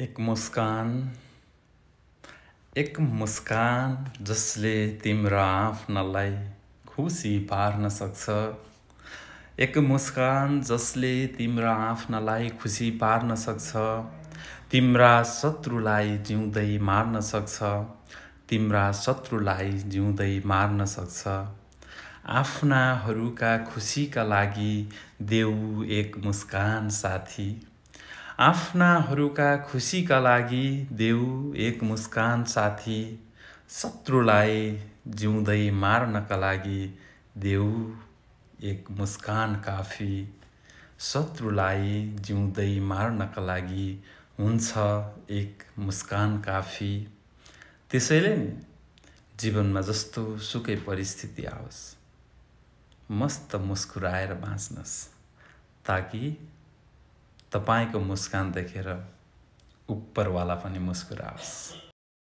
एक मुस्कान एक मुस्कान जसले तिम्रो आफ्नालाई खुसी पार्न सक्छ एक मुस्कान जसले तिम्रो आफ्नालाई खुसी पार्न सक्छ तिम्रा शत्रुलाई जिउँदै मार्न सक्छ तिम्रा शत्रुलाई जिउँदै मार्न सक्छ आफ्नाहरूका खुसीका लागि देऊ एक मुस्कान साथी आफ्नाहरूका खुसीका लागि देऊ एक मुस्कान साथी शत्रुलाई जिउँदै मार्नका लागि देऊ एक मुस्कान काफी शत्रुलाई जिउँदै मार्नका लागि हुन्छ एक मुस्कान काफी त्यसैले नि जीवनमा जस्तो सुकै परिस्थिति आओस् मस्त मुस्कुराएर बाँच्नुहोस् ताकि तपाईँको मुस्कान देखेर उपरवाला पनि मुस्कुराओस्